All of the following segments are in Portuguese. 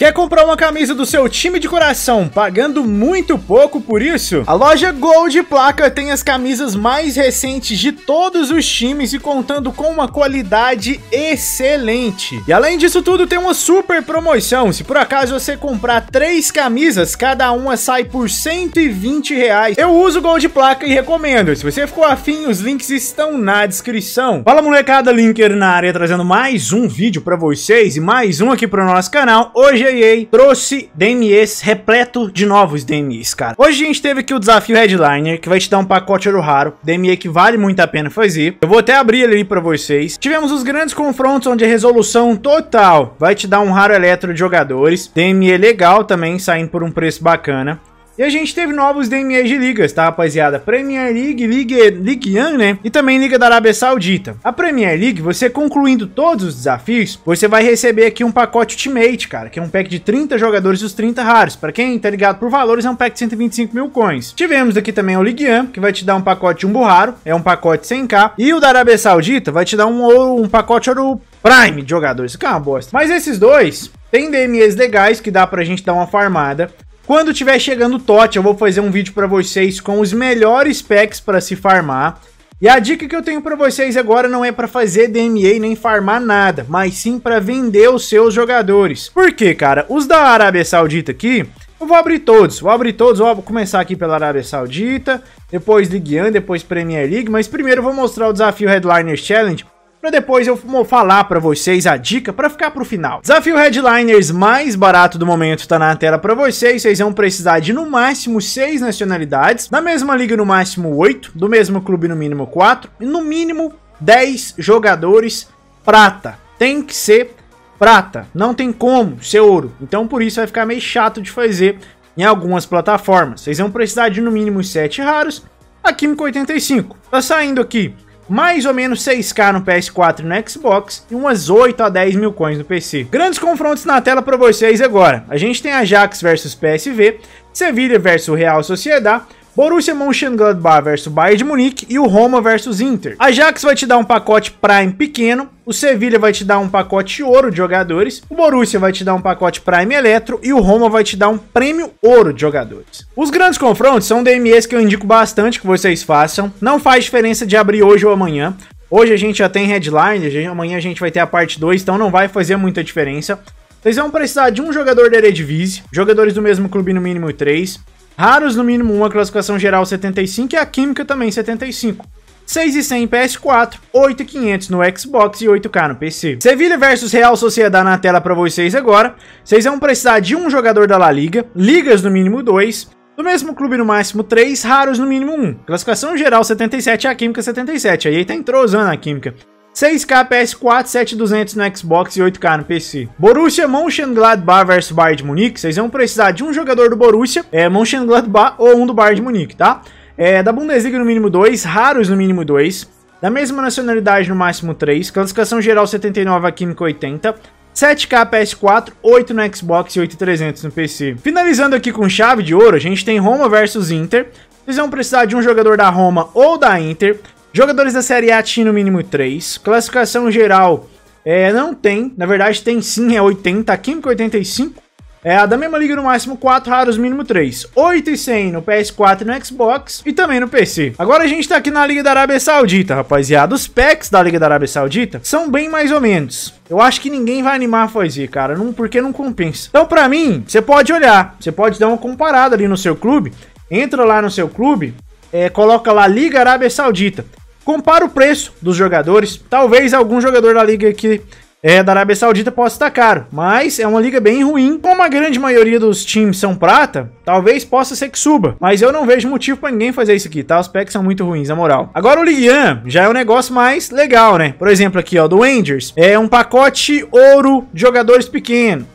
Quer comprar uma camisa do seu time de coração pagando muito pouco por isso? A loja Gold Placa tem as camisas mais recentes de todos os times e contando com uma qualidade excelente. E além disso tudo, tem uma super promoção. Se por acaso você comprar três camisas, cada uma sai por 120 reais. Eu uso Gold Placa e recomendo. Se você ficou afim, os links estão na descrição. Fala molecada, Linker na área trazendo mais um vídeo para vocês e mais um aqui para o nosso canal. Hoje é a trouxe DMEs repleto de novos DMEs, cara. Hoje a gente teve aqui o desafio Headliner, que vai te dar um pacote ouro raro, DME que vale muito a pena fazer. Eu vou até abrir ele pra vocês. Tivemos os grandes confrontos, onde a resolução total vai te dar um raro eletro de jogadores. DME é legal também, saindo por um preço bacana. E a gente teve novos DMAs de ligas, tá, rapaziada? Premier League, League, League One, né? E também Liga da Arábia Saudita. A Premier League, você concluindo todos os desafios, você vai receber aqui um pacote Ultimate, cara, que é um pack de 30 jogadores e os 30 raros. Para quem tá ligado por valores, é um pack de 125 mil coins. Tivemos aqui também o Ligue 1, que vai te dar um pacote de um burraro, é um pacote 100k. E o da Arábia Saudita vai te dar um, ouro, um pacote ouro Prime de jogadores, que é uma bosta. Mas esses dois, tem DMEs legais que dá pra gente dar uma farmada. Quando tiver chegando o eu vou fazer um vídeo para vocês com os melhores packs para se farmar. E a dica que eu tenho para vocês agora não é para fazer DMA nem farmar nada, mas sim para vender os seus jogadores. Por quê, cara? Os da Arábia Saudita aqui, eu vou abrir todos, vou abrir todos, vou começar aqui pela Arábia Saudita, depois Ligue 1, depois Premier League, mas primeiro eu vou mostrar o desafio Headliner Challenge, para depois eu falar para vocês a dica para ficar pro final. Desafio Headliners mais barato do momento está na tela para vocês, vocês vão precisar de no máximo seis nacionalidades, na mesma liga no máximo oito do mesmo clube no mínimo quatro e no mínimo 10 jogadores prata. Tem que ser prata, não tem como ser ouro, então por isso vai ficar meio chato de fazer em algumas plataformas. Vocês vão precisar de no mínimo sete raros, a Kimco 85. Tá saindo aqui mais ou menos 6k no PS4 e no Xbox e umas 8 a 10 mil coins no PC. Grandes confrontos na tela para vocês agora. A gente tem Ajax versus PSV, Sevilla versus Real Sociedade, Borussia Mönchengladbach versus Bayern de Munique e o Roma versus Inter. A Ajax vai te dar um pacote Prime pequeno, o Sevilha vai te dar um pacote ouro de jogadores, o Borussia vai te dar um pacote Prime Eletro e o Roma vai te dar um prêmio ouro de jogadores. Os grandes confrontos são DMEs que eu indico bastante que vocês façam, não faz diferença de abrir hoje ou amanhã, Hoje a gente já tem headline, amanhã a gente vai ter a parte 2, então não vai fazer muita diferença. Vocês vão precisar de um jogador da Eredivisie, jogadores do mesmo clube no mínimo 3, Raros, no mínimo uma classificação geral 75 e a Química também 75. 6,100 em PS4, 8,500 no Xbox e 8K no PC. Sevilha versus Real Sociedade na tela para vocês agora. Vocês vão precisar de um jogador da La Liga, ligas no mínimo 2, do mesmo clube no máximo 3, raros no mínimo 1. Classificação geral 77 a Química 77, aí tá entrosando a Química. 6K PS4, 7200 no Xbox e 8K no PC. Borussia Mönchengladbach vs Bayern de Munique. Vocês vão precisar de um jogador do Borussia, é, Mönchengladbach ou um do Bayern de Munique, tá? É, da Bundesliga no mínimo 2, raros no mínimo 2. Da mesma nacionalidade no máximo 3. Classificação geral 79, a Química 80. 7K PS4, 8 no Xbox e 8300 no PC. Finalizando aqui com chave de ouro, a gente tem Roma versus Inter. Vocês vão precisar de um jogador da Roma ou da Inter. Jogadores da Série A tinha no mínimo 3. Classificação geral é, não tem, na verdade tem sim, é 80, a Química 85. É, a da mesma liga no máximo 4, raros mínimo 3. 8 e 100 no PS4 e no Xbox e também no PC. Agora a gente tá aqui na Liga da Arábia Saudita, rapaziada. Os packs da Liga da Arábia Saudita são bem mais ou menos. Eu acho que ninguém vai animar a fazer, cara, não, porque não compensa. Então, pra mim, você pode olhar, você pode dar uma comparada ali no seu clube. Entra lá no seu clube, é, coloca lá Liga Arábia Saudita. Compara o preço dos jogadores. Talvez algum jogador da liga aqui é, da Arábia Saudita possa estar caro, mas é uma liga bem ruim. Como a grande maioria dos times são prata, talvez possa ser que suba, mas eu não vejo motivo para ninguém fazer isso aqui, tá? Os packs são muito ruins, na moral. Agora o Ligue 1 já é um negócio mais legal, né? Por exemplo, aqui ó, do Rangers, é um pacote ouro de jogadores pequeno.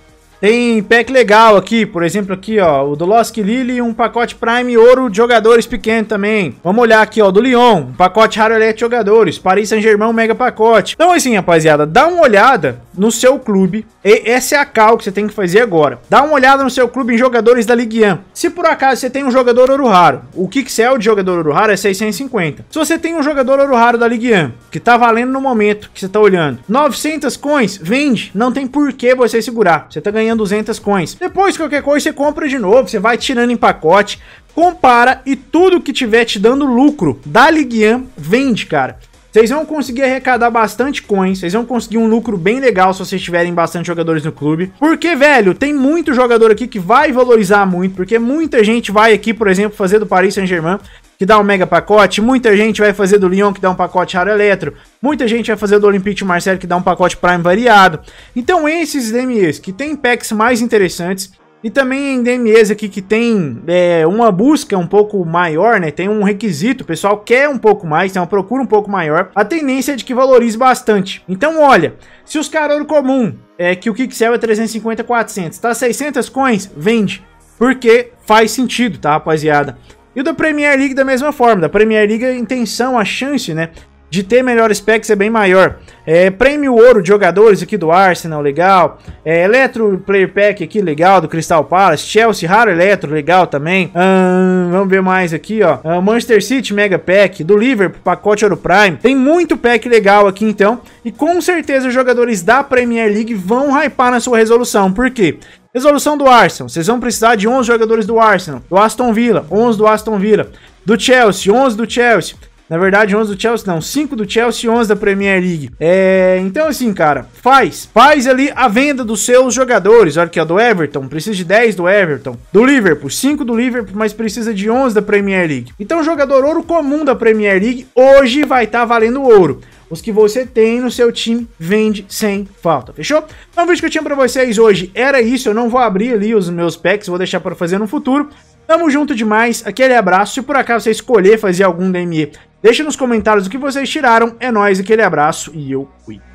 Tem pack legal aqui, por exemplo, aqui, ó, o do Lost Lily, um pacote Prime Ouro de jogadores pequeno também. Vamos olhar aqui, ó, do Lyon, um pacote Raro Elite de jogadores, Paris Saint-Germain, um mega pacote. Então, assim, rapaziada, dá uma olhada no seu clube, e essa é a cal que você tem que fazer agora. Dá uma olhada no seu clube em jogadores da Ligue 1. Se por acaso você tem um jogador ouro raro, o Kixel é de jogador ouro raro é 650. Se você tem um jogador ouro raro da Ligue 1, que tá valendo no momento que você tá olhando, 900 coins, vende, não tem por que você segurar. Você tá ganhando ganha 200 coins. Depois, qualquer coisa, você compra de novo, você vai tirando em pacote, compara e tudo que tiver te dando lucro da Ligue 1, vende, cara. Vocês vão conseguir arrecadar bastante coins, vocês vão conseguir um lucro bem legal se vocês tiverem bastante jogadores no clube. Porque, velho, tem muito jogador aqui que vai valorizar muito, porque muita gente vai aqui, por exemplo, fazer do Paris Saint-Germain que dá um mega pacote, muita gente vai fazer do Lyon, que dá um pacote raro eletro, muita gente vai fazer do Olympique de que dá um pacote Prime variado. Então esses DMEs que tem packs mais interessantes, e também em DMEs aqui que tem é, uma busca um pouco maior, né? Tem um requisito, o pessoal quer um pouco mais, tem uma procura um pouco maior. A tendência é de que valorize bastante. Então, olha, se os caras comum é que o Kixel é 350, 400, tá 600 coins, vende. Porque faz sentido, tá, rapaziada? E da Premier League da mesma forma. Da Premier League a intenção, a chance, né? De ter melhores packs é bem maior. É, prêmio Ouro de jogadores aqui do Arsenal, legal. É, Eletro Player Pack aqui, legal, do Crystal Palace. Chelsea, raro Eletro, legal também. Hum, vamos ver mais aqui, ó. Uh, Manchester City, Mega Pack. Do Liverpool, pacote Ouro Prime. Tem muito pack legal aqui, então. E com certeza os jogadores da Premier League vão hypar na sua resolução. Por quê? Resolução do Arsenal, vocês vão precisar de 11 jogadores do Arsenal. Do Aston Villa, 11 do Aston Villa. Do Chelsea, 11 do Chelsea. Na verdade, 11 do Chelsea, não, 5 do Chelsea e 11 da Premier League. É, então assim, cara, faz, faz ali a venda dos seus jogadores. Olha aqui, ó, do Everton, precisa de 10 do Everton. Do Liverpool, 5 do Liverpool, mas precisa de 11 da Premier League. Então, jogador ouro comum da Premier League hoje vai estar tá valendo ouro. Os que você tem no seu time, vende sem falta, fechou? Então o vídeo que eu tinha pra vocês hoje era isso, eu não vou abrir ali os meus packs, vou deixar pra fazer no futuro. Tamo junto demais, aquele abraço, se por acaso você escolher fazer algum DME, deixa nos comentários o que vocês tiraram, é nóis, aquele abraço e eu fui.